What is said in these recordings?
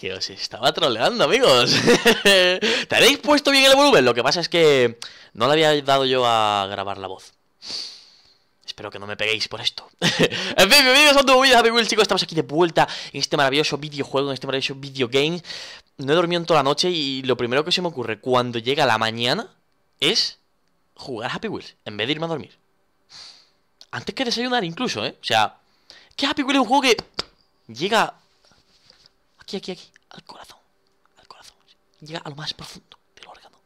que os estaba troleando, amigos. ¿Te habéis puesto bien el volumen? Lo que pasa es que no le había dado yo a grabar la voz. Espero que no me peguéis por esto. en fin, bienvenidos a un nuevo Happy Wheels, chicos. Estamos aquí de vuelta en este maravilloso videojuego, en este maravilloso videogame. No he dormido en toda la noche y lo primero que se me ocurre cuando llega la mañana es jugar Happy Wheels en vez de irme a dormir. Antes que desayunar incluso, ¿eh? O sea, que Happy Wheels es un juego que llega aquí, aquí, aquí, al corazón, al corazón. Llega a lo más profundo del órgano,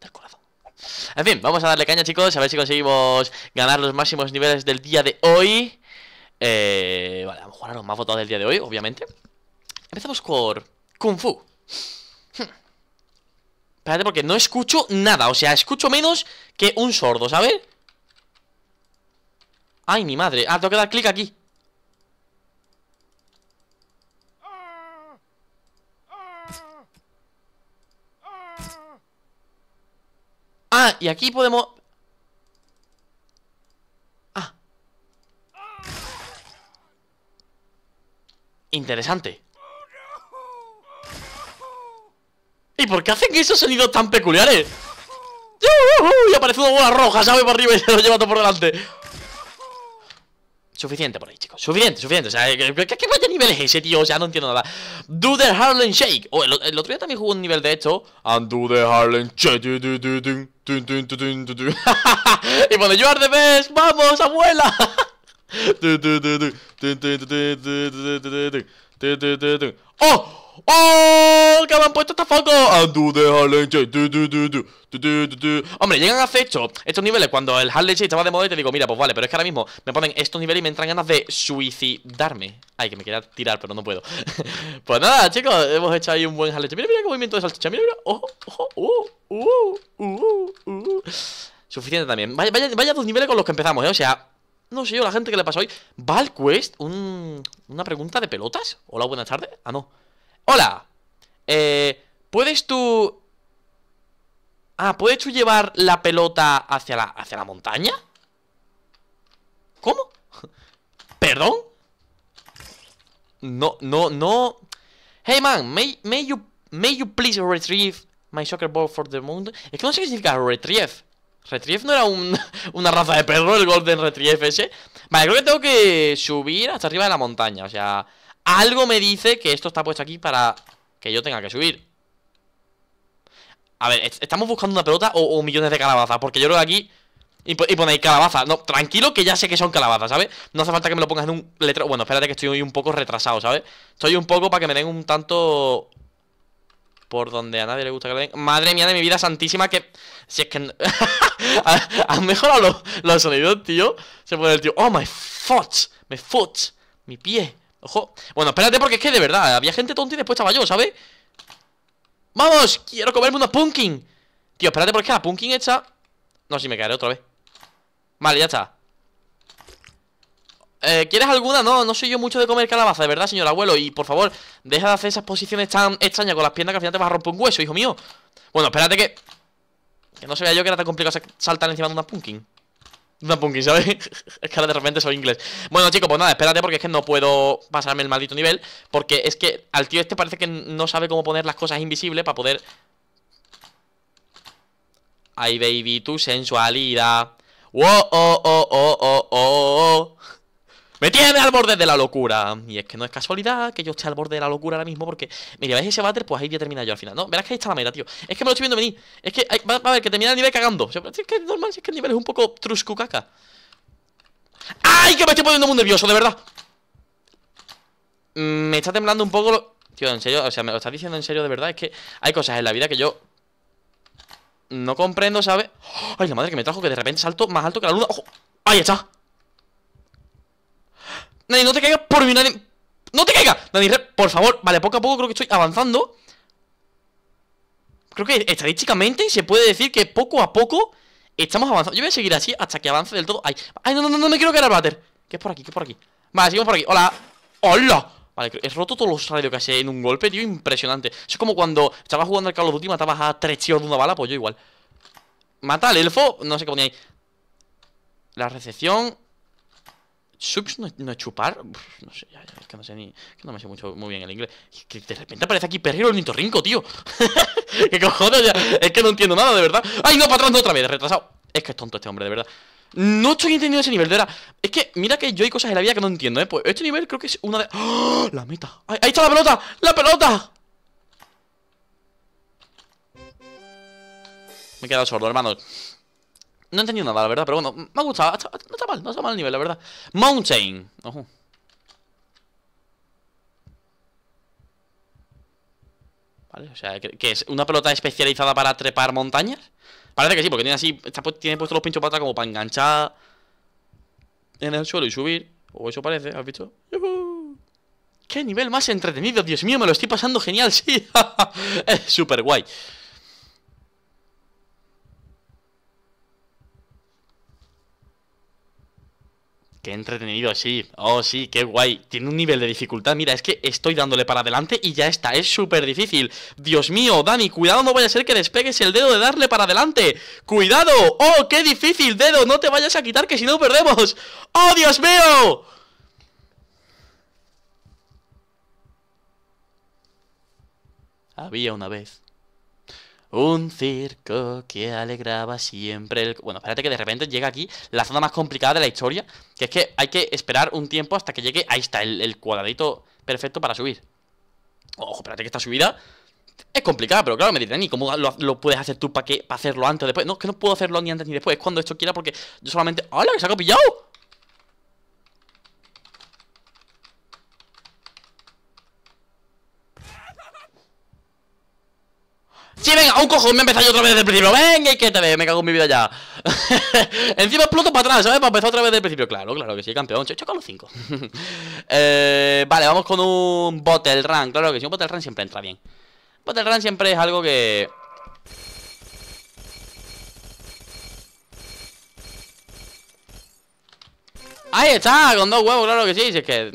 del corazón. En fin, vamos a darle caña, chicos, a ver si conseguimos ganar los máximos niveles del día de hoy. Eh, vale, vamos a jugar a los más votados del día de hoy, obviamente. Empezamos por Kung Fu. Hmm. Espérate, porque no escucho nada. O sea, escucho menos que un sordo, ¿sabes? Ay, mi madre. Ah, tengo que dar clic aquí. y aquí podemos... Ah. Interesante. ¿Y por qué hacen esos sonidos tan peculiares? Y una bola roja, Sabe Por arriba y se lo lleva todo por delante. Suficiente por ahí, chicos. Suficiente, suficiente. O sea, ¿qué, qué, nivel es ese, tío? O sea, no entiendo nada. Do the Harlem Shake. O el, otro día también jugó un nivel de esto. And do the Harlem Shake. y bueno, yo are the best. ¡Vamos, abuela! ¡Oh! ¡Oh! ¡Que me han puesto esta foco And de the Chase! Du, Du, du, Hombre, llegan a hecho estos niveles cuando el Harley Chase estaba de moda y te digo, mira, pues vale, pero es que ahora mismo me ponen estos niveles y me entran ganas de suicidarme. Ay, que me quería tirar, pero no puedo. pues nada, chicos, hemos hecho ahí un buen harley Chase. Mira, mira qué movimiento de salchicha. Mira, mira. ¡Ojo, ojo! Uh uh, ¡Uh! ¡Uh! ¡Uh! ¡Uh! Suficiente también. Vaya, vaya, vaya dos niveles con los que empezamos, ¿eh? O sea, no sé yo, la gente que le pasó hoy. ¿Va ¿Un, ¿Una pregunta de pelotas? Hola, buenas tardes. Ah, no. Hola, eh, ¿puedes tú... Ah, ¿puedes tú llevar la pelota hacia la, hacia la montaña? ¿Cómo? ¿Perdón? No, no, no... Hey man, may, may, you, may you please retrieve my soccer ball for the moon Es que no sé qué significa retrieve. ¿Retrieve no era un, una raza de perro, el Golden Retrieve ese? Vale, creo que tengo que subir hasta arriba de la montaña, o sea... Algo me dice que esto está puesto aquí para que yo tenga que subir. A ver, ¿estamos buscando una pelota o, millones de calabazas? Porque yo creo que aquí... Y, y ponéis calabazas. No, tranquilo que ya sé que son calabazas, ¿sabes? No hace falta que me lo pongas en un letrero. Bueno, espérate que estoy hoy un poco retrasado, ¿sabes? Estoy un poco para que me den un tanto... Por donde a nadie le gusta que le den. Madre mía de mi vida santísima que... Si es que... Han mejorado los, los, sonidos, tío. Se pone el tío... Oh, my foot. ¡Me foot. Mi pie. Ojo. Bueno, espérate porque es que de verdad, había gente tonta y después estaba yo, ¿sabes? ¡Vamos! ¡Quiero comerme una pumpkin! Tío, espérate porque es que la pumpkin hecha... No, si me caeré otra vez. Vale, ya está. Eh, ¿Quieres alguna? No, no soy yo mucho de comer calabaza, de verdad, señor abuelo. Y por favor, deja de hacer esas posiciones tan extrañas con las piernas que al final te vas a romper un hueso, hijo mío. Bueno, espérate que. Que no se vea yo que era tan complicado saltar encima de una pumpkin. Una punky, ¿sabes? es que ahora de repente soy inglés. Bueno, chicos, pues nada, espérate porque es que no puedo pasarme el maldito nivel. Porque es que al tío este parece que no sabe cómo poner las cosas invisibles para poder... Ay, baby, tu sensualidad. Wow, oh, oh, oh, oh, oh. oh. ¡Me tiene al borde de la locura! Y es que no es casualidad que yo esté al borde de la locura ahora mismo porque... Mira, ¿ves ese váter? Pues ahí ya termina yo al final. No, verás que ahí está la meta, tío. Es que me lo estoy viendo venir. Es que va, a ver, que termina el nivel cagando. es que es normal, es que el nivel es un poco caca ¡Ay, que me estoy poniendo muy nervioso, de verdad! Mm, me está temblando un poco lo... Tío, en serio, o sea, me lo estás diciendo en serio, de verdad. Es que hay cosas en la vida que yo no comprendo, ¿sabes? ¡Ay, la madre que me trajo! Que de repente salto más alto que la luna. ¡Ojo! ¡Ahí está! ¡NANI no te caigas por mí, NANI! ¡No te caigas! rep, por favor. Vale, poco a poco creo que estoy avanzando. Creo que estadísticamente se puede decir que poco a poco estamos avanzando. Yo voy a seguir así hasta que avance del todo. ¡Ay! ¡Ay, no, no, no, no me quiero quedar al váter! ¿Qué es por aquí? ¿Qué es por aquí? Vale, seguimos por aquí. ¡Hola! ¡Hola! Vale, he roto todos los radios que hacía en un golpe, tío, impresionante. Eso es como cuando estabas jugando al Call of Duty y matabas a tres tíos de una bala, pues yo igual. Mata al elfo, no sé qué ponía ahí. La recepción, subs no, es chupar. no sé, ya, ya, es que no sé ni. que no me sé mucho, muy bien el inglés. que de repente aparece aquí perrero el Nitorrinco, tío. ¿Qué cojones? Ya? Es que no entiendo nada, de verdad. ¡Ay, no, para atrás, no, otra vez! Retrasado. Es que es tonto este hombre, de verdad. No estoy entendiendo ese nivel, de verdad. Es que, mira que yo hay cosas en la vida que no entiendo, ¿eh? Pues este nivel creo que es una de. ¡Oh! ¡La meta! ¡Ahí, está la pelota! ¡La pelota! Me he quedado sordo, hermanos no he entendido nada, la verdad, pero bueno, me ha gustado. No está mal, no está mal el nivel, la verdad. Mountain. ¿Vale? O sea, que es una pelota especializada para trepar montañas. Parece que sí, porque tiene así. tiene puestos los pinchos para como para enganchar en el suelo y subir. O eso parece, ¿has visto? ¡Qué nivel más entretenido! Dios mío, me lo estoy pasando genial, sí. es súper guay. Qué entretenido, sí. Oh, sí, qué guay. Tiene un nivel de dificultad. Mira, es que estoy dándole para adelante y ya está. Es súper difícil. Dios mío, Dani, cuidado, no vaya a ser que despegues el dedo de darle para adelante. ¡Cuidado! ¡Oh, qué difícil, dedo! No te vayas a quitar que si no perdemos. ¡Oh, Dios mío! Había una vez un circo que alegraba siempre el... Bueno, espérate que de repente llega aquí la zona más complicada de la historia, que es que hay que esperar un tiempo hasta que llegue... Ahí está, el, cuadradito perfecto para subir. Ojo, espérate que esta subida es complicada, pero claro, me dirán, ¿y cómo lo, puedes hacer tú para, hacerlo antes o después? No, que no puedo hacerlo ni antes ni después, es cuando esto quiera porque yo solamente... ¡Hala, que se ha pillado! Sí, venga, un cojo me he empezado yo otra vez desde el principio Venga, y que te ve, me cago en mi vida ya Encima exploto para atrás, ¿sabes? Para empezar otra vez desde el principio Claro, claro que sí, campeón, he con los cinco eh, Vale, vamos con un Bottle Run Claro que sí, un Bottle Run siempre entra bien Bottle Run siempre es algo que... Ahí está, con dos huevos, claro que sí Si es que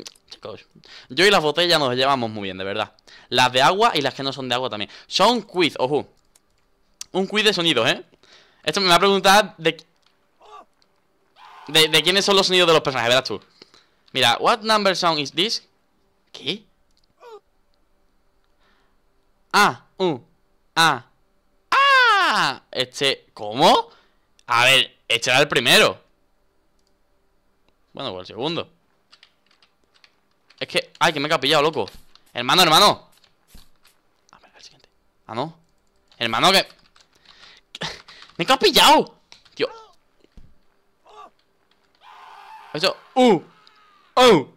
yo y las botellas nos llevamos muy bien, de verdad. Las de agua y las que no son de agua también. Son quiz, ojo. Un quiz de sonidos, ¿eh? Esto me va a preguntar de... de... De, quiénes son los sonidos de los personajes, verás tú. Mira, what number sound is this? ¿Qué? Ah, uh, ah, ah. Este, ¿cómo? A ver, este era el primero. Bueno, pues el segundo. Es que... Ay, que me ha pillado, loco Hermano, hermano A ver, el siguiente Ah, no Hermano, que... ¡Me he pillado! Tío Eso... ¡Uh! ¡Oh!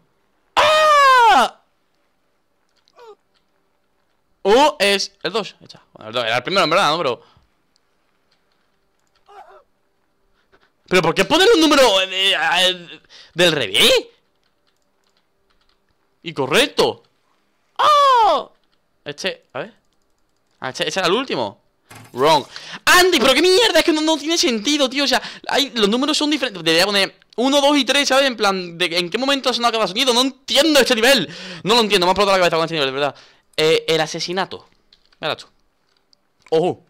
¡Ah! ¡Uh! Es... El 2 hecha Bueno, el 2 Era el primero, en verdad, ¿no? Pero... ¿Pero por qué poner un número... Eh, eh, del revés? Y correcto ¡Oh! Este, a ver ah, este, este, era el último Wrong Andy, pero qué mierda Es que no, tiene sentido, tío O sea, los números son diferentes Debería poner 1, 2 y 3, ¿sabes? En plan, de, ¿en qué momento ha sonado cada sonido? No entiendo este nivel No lo entiendo, me ha la cabeza con este nivel, de verdad eh, El asesinato Mira tú Ojo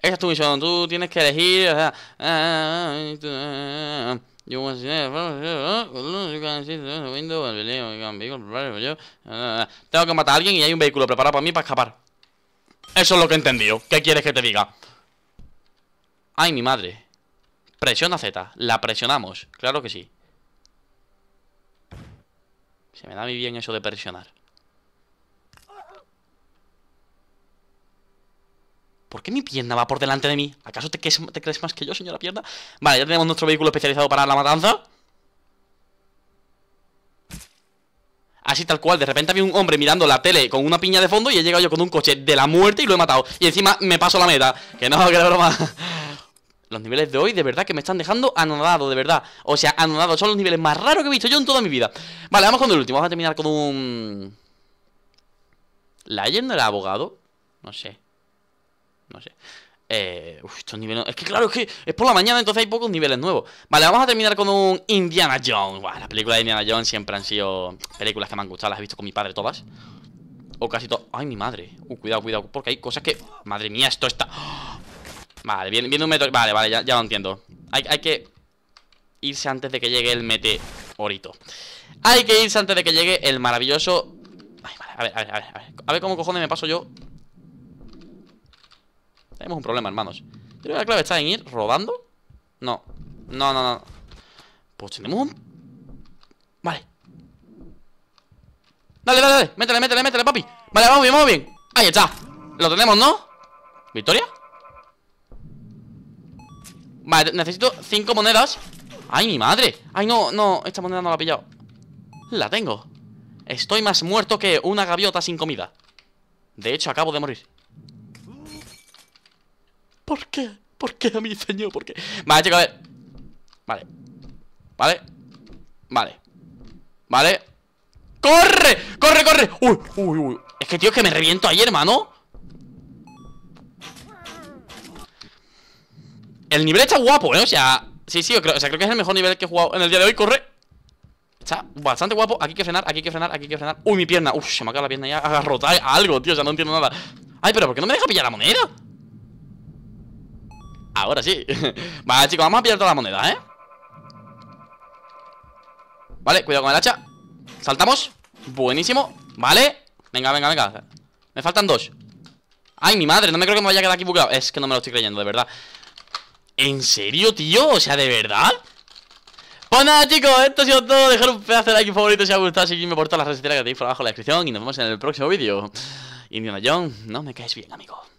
Esa es tu misión Tú tienes que elegir o sea, ah, ah, ah, tengo que matar a alguien y hay un vehículo preparado para mí para escapar. Eso es lo que he entendido. ¿Qué quieres que te diga? Ay, mi madre. Presiona Z. La presionamos. Claro que sí. Se me da muy bien eso de presionar. ¿Por qué mi pierna va por delante de mí? ¿Acaso te crees, más que yo, señora pierna? Vale, ya tenemos nuestro vehículo especializado para la matanza. Así tal cual, de repente había un hombre mirando la tele con una piña de fondo y he llegado yo con un coche de la muerte y lo he matado. Y encima me paso la meta. Que no, que broma. Los niveles de hoy de verdad que me están dejando anonadado, de verdad. O sea, anonadado. Son los niveles más raros que he visto yo en toda mi vida. Vale, vamos con el último. Vamos a terminar con un... leyenda era abogado? No sé no sé. Eh, uf, estos niveles... Es que claro, es que es por la mañana, entonces hay pocos niveles nuevos. Vale, vamos a terminar con un Indiana Jones. Buah, las películas de Indiana Jones siempre han sido películas que me han gustado. Las he visto con mi padre todas. O casi todas. Ay, mi madre. Uh, cuidado, cuidado. Porque hay cosas que... Madre mía, esto está... Vale, viene, un metro... Vale, vale, ya, lo entiendo. Hay, hay que irse antes de que llegue el meteorito. Hay que irse antes de que llegue el maravilloso... Ay, vale, a ver, a ver, a ver. A ver cómo cojones me paso yo tenemos un problema, hermanos. Creo que la clave está en ir robando? No, no, no, no. Pues tenemos un... Vale. Dale, dale, dale. Métele, métele, métele, papi. Vale, vamos bien, vamos bien. Ahí está. Lo tenemos, ¿no? ¿Victoria? Vale, necesito cinco monedas ¡Ay, mi madre! ¡Ay, no, no! Esta moneda no la he pillado La tengo Estoy más muerto que una gaviota sin comida De hecho, acabo de morir ¿Por qué? ¿Por qué a mi señor? ¿Por qué? Vale, chicos, a ver Vale Vale Vale Vale ¡Corre! ¡Corre, corre! ¡Uy, uy, uy! Es que, tío, es que me reviento ahí, hermano El nivel está guapo, ¿eh? O sea, sí, sí, creo, o sea, creo que es el mejor nivel que he jugado en el día de hoy ¡Corre! Está bastante guapo Aquí hay que frenar, aquí hay que frenar, aquí hay que frenar ¡Uy, mi pierna! ¡Uf, se me ha la pierna ya ¡Agarrota ¿eh? algo, tío! O sea, no entiendo nada Ay, pero ¿por qué no me deja pillar la moneda? Ahora sí Vale, chicos, vamos a pillar todas las monedas, ¿eh? Vale, cuidado con el hacha Saltamos Buenísimo Vale Venga, venga, venga Me faltan dos Ay, mi madre, no me creo que me vaya a quedar aquí buclado Es que no me lo estoy creyendo, de verdad ¿En serio, tío? O sea, ¿de verdad? Pues nada chicos, esto ha sido todo Dejar un pedazo de like favorito si os ha gustado Seguidme por todas las redes sociales que tenéis por abajo en la descripción Y nos vemos en el próximo vídeo Indiana John, no me caes bien, amigo